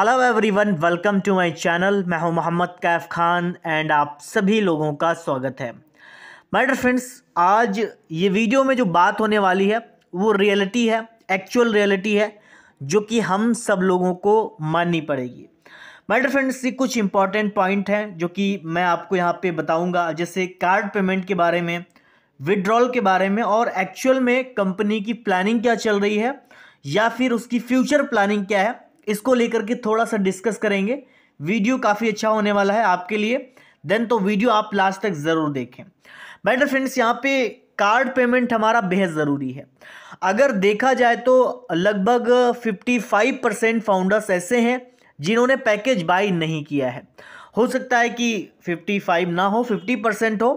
hello everyone welcome to my channel मैं हूं Mohammad Kaif Khan and आप सभी लोगों का स्वागत है माय डर फ्रेंड्स आज ये वीडियो में जो बात होने वाली है वो रियलिटी है एक्चुअल रियलिटी है जो कि हम सब लोगों को माननी पड़ेगी माय डर फ्रेंड्स ये कुछ इंपॉर्टेंट पॉइंट हैं जो कि मैं आपको यहाँ पर बताऊँगा जैसे कार्ड पेमेंट के बारे में विड्रॉल के बारे में और एक्चुअल में कंपनी की प्लानिंग क्या चल रही है या फिर उसकी फ्यूचर प्लानिंग क्या है इसको लेकर के थोड़ा सा डिस्कस करेंगे वीडियो काफ़ी अच्छा होने वाला है आपके लिए देन तो वीडियो आप लास्ट तक ज़रूर देखें बैटर फ्रेंड्स यहाँ पे कार्ड पेमेंट हमारा बेहद ज़रूरी है अगर देखा जाए तो लगभग 55 परसेंट फाउंडर्स ऐसे हैं जिन्होंने पैकेज बाई नहीं किया है हो सकता है कि 55 ना हो 50 परसेंट हो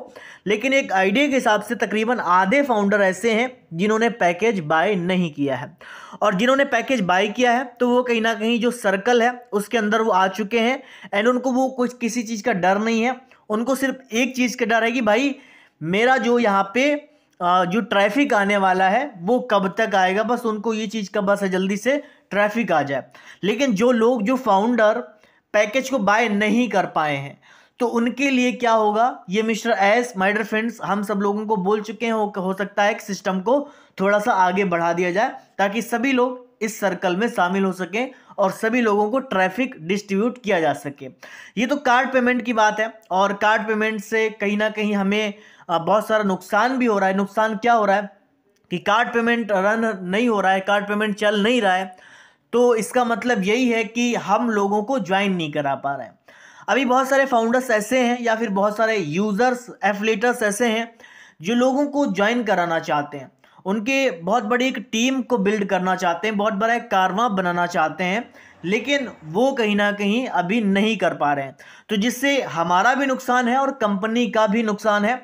लेकिन एक आइडिया के हिसाब से तकरीबन आधे फाउंडर ऐसे हैं जिन्होंने पैकेज बाय नहीं किया है और जिन्होंने पैकेज बाय किया है तो वो कहीं ना कहीं जो सर्कल है उसके अंदर वो आ चुके हैं एंड उनको वो कुछ किसी चीज़ का डर नहीं है उनको सिर्फ एक चीज़ का डर है कि भाई मेरा जो यहाँ पे जो ट्रैफिक आने वाला है वो कब तक आएगा बस उनको ये चीज़ का बस है जल्दी से ट्रैफिक आ जाए लेकिन जो लोग जो फाउंडर पैकेज को बाय नहीं कर पाए हैं तो उनके लिए क्या होगा ये मिस्टर एस माइडर फ्रेंड्स हम सब लोगों को बोल चुके हैं हो, हो सकता है कि सिस्टम को थोड़ा सा आगे बढ़ा दिया जाए ताकि सभी लोग इस सर्कल में शामिल हो सकें और सभी लोगों को ट्रैफिक डिस्ट्रीब्यूट किया जा सके ये तो कार्ड पेमेंट की बात है और कार्ड पेमेंट से कहीं ना कहीं हमें बहुत सारा नुकसान भी हो रहा है नुकसान क्या हो रहा है कि कार्ड पेमेंट रन नहीं हो रहा है कार्ड पेमेंट चल नहीं रहा है तो इसका मतलब यही है कि हम लोगों को ज्वाइन नहीं करा पा रहे हैं अभी बहुत सारे फाउंडर्स ऐसे हैं या फिर बहुत सारे यूज़र्स एफलेटर्स ऐसे हैं जो लोगों को ज्वाइन कराना चाहते हैं उनके बहुत बड़ी एक टीम को बिल्ड करना चाहते हैं बहुत बड़ा एक कारवा बनाना चाहते हैं लेकिन वो कहीं ना कहीं अभी नहीं कर पा रहे हैं तो जिससे हमारा भी नुकसान है और कंपनी का भी नुकसान है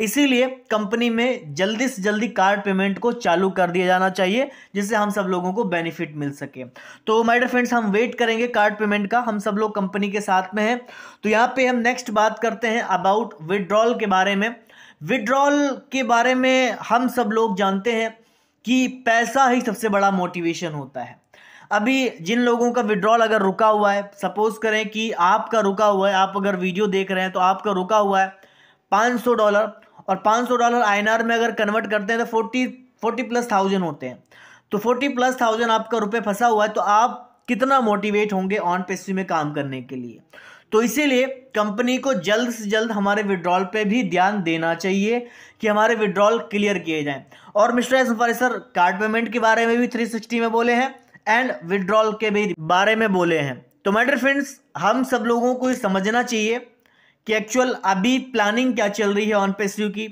इसीलिए कंपनी में जल्दी से जल्दी कार्ड पेमेंट को चालू कर दिया जाना चाहिए जिससे हम सब लोगों को बेनिफिट मिल सके तो माय फ्रेंड्स हम वेट करेंगे कार्ड पेमेंट का हम सब लोग कंपनी के साथ में हैं तो यहाँ पे हम नेक्स्ट बात करते हैं अबाउट विड्रॉल के बारे में विड्रॉल के बारे में हम सब लोग जानते हैं कि पैसा ही सबसे बड़ा मोटिवेशन होता है अभी जिन लोगों का विड्रॉल अगर रुका हुआ है सपोज करें कि आपका रुका हुआ है आप अगर वीडियो देख रहे हैं तो आपका रुका हुआ है 500 डॉलर और 500 डॉलर आईएनआर में अगर कन्वर्ट करते हैं तो 40 40 प्लस थाउजेंड होते हैं तो 40 प्लस थाउजेंड आपका रुपये फंसा हुआ है तो आप कितना मोटिवेट होंगे ऑन पेस्ट्री में काम करने के लिए तो इसीलिए कंपनी को जल्द से जल्द हमारे विड्रॉल पे भी ध्यान देना चाहिए कि हमारे विड्रॉल क्लियर किए जाएं और mister Asfari sir card payment के बारे में भी 360 में बोले हैं एंड विड्रॉल के भी बारे में बोले हैं तो माइडर फ्रेंड्स हम सब लोगों को समझना चाहिए कि एक्चुअल अभी प्लानिंग क्या चल रही है ऑन पे की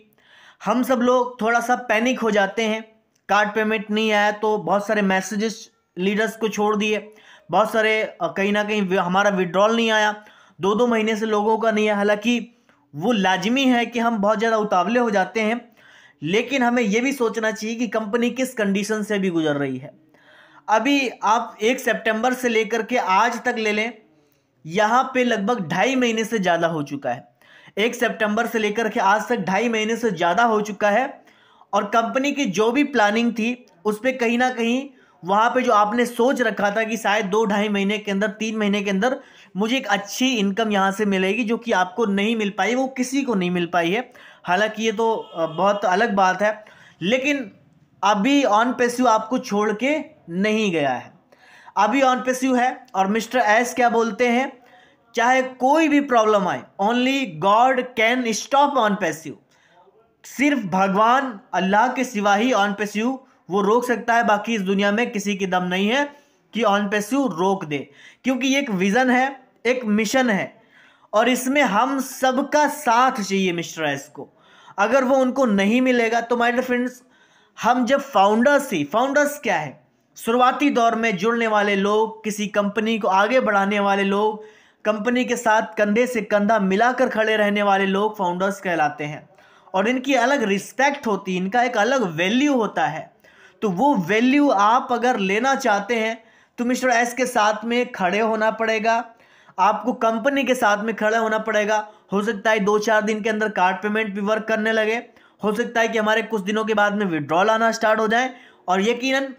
हम सब लोग थोड़ा सा पैनिक हो जाते हैं कार्ड पेमेंट नहीं आया तो बहुत सारे मैसेजेस लीडर्स को छोड़ दिए बहुत सारे कहीं ना कहीं हमारा विड्रॉल नहीं आया दो दो महीने से लोगों का नहीं है हालांकि वो लाजमी है कि हम बहुत ज़्यादा उतावले हो जाते हैं लेकिन हमें यह भी सोचना चाहिए कि कंपनी किस कंडीशन से भी गुजर रही है अभी आप एक सितंबर से लेकर के आज तक ले लें यहाँ पे लगभग ढाई महीने से ज़्यादा हो चुका है एक सितंबर से लेकर के आज तक ढाई महीने से ज़्यादा हो चुका है और कंपनी की जो भी प्लानिंग थी उस पर कहीं ना कहीं वहाँ पे जो आपने सोच रखा था कि शायद दो ढाई महीने के अंदर तीन महीने के अंदर मुझे एक अच्छी इनकम यहाँ से मिलेगी जो कि आपको नहीं मिल पाई वो किसी को नहीं मिल पाई है हालांकि ये तो बहुत अलग बात है लेकिन अभी ऑन पेस्यू आपको छोड़ के नहीं गया है अभी ऑन पे है और मिस्टर एस क्या बोलते हैं चाहे कोई भी प्रॉब्लम आए ओनली गॉड कैन स्टॉप ऑन पेस्यू सिर्फ भगवान अल्लाह के सिवा ही ऑन पेस्यू वो रोक सकता है बाकी इस दुनिया में किसी की दम नहीं है कि ऑन पेस्यू रोक दे क्योंकि ये एक विज़न है एक मिशन है और इसमें हम सबका साथ चाहिए मिस्टर एस को अगर वो उनको नहीं मिलेगा तो माइडर फ्रेंड्स हम जब फाउंडर्स ही फाउंडर्स क्या है शुरुआती दौर में जुड़ने वाले लोग किसी कंपनी को आगे बढ़ाने वाले लोग कंपनी के साथ कंधे से कंधा मिलाकर खड़े रहने वाले लोग फाउंडर्स कहलाते हैं और इनकी अलग रिस्पेक्ट होती है इनका एक अलग वैल्यू होता है तो वो वैल्यू आप अगर लेना चाहते हैं तो मिस्टर एस के साथ में खड़े होना पड़ेगा आपको कंपनी के साथ में खड़ा होना पड़ेगा हो सकता है दो चार दिन के अंदर कार्ड पेमेंट भी वर्क करने लगे हो सकता है कि हमारे कुछ दिनों के बाद में विड्रॉल आना स्टार्ट हो जाए और यकीनन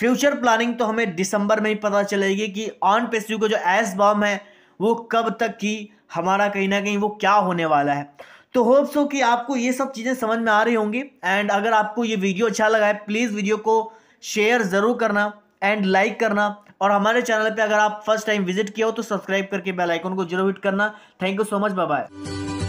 फ्यूचर प्लानिंग तो हमें दिसंबर में ही पता चलेगी कि ऑन पेस्यू का जो एस बॉम है वो कब तक की हमारा कहीं ना कहीं वो क्या होने वाला है तो होप्स हो कि आपको ये सब चीज़ें समझ में आ रही होंगी एंड अगर आपको ये वीडियो अच्छा लगा है प्लीज़ वीडियो को शेयर ज़रूर करना एंड लाइक करना और हमारे चैनल पे अगर आप फर्स्ट टाइम विजिट किया हो तो सब्सक्राइब करके बेल आइकन को जरूर हिट करना thank you so much bye bye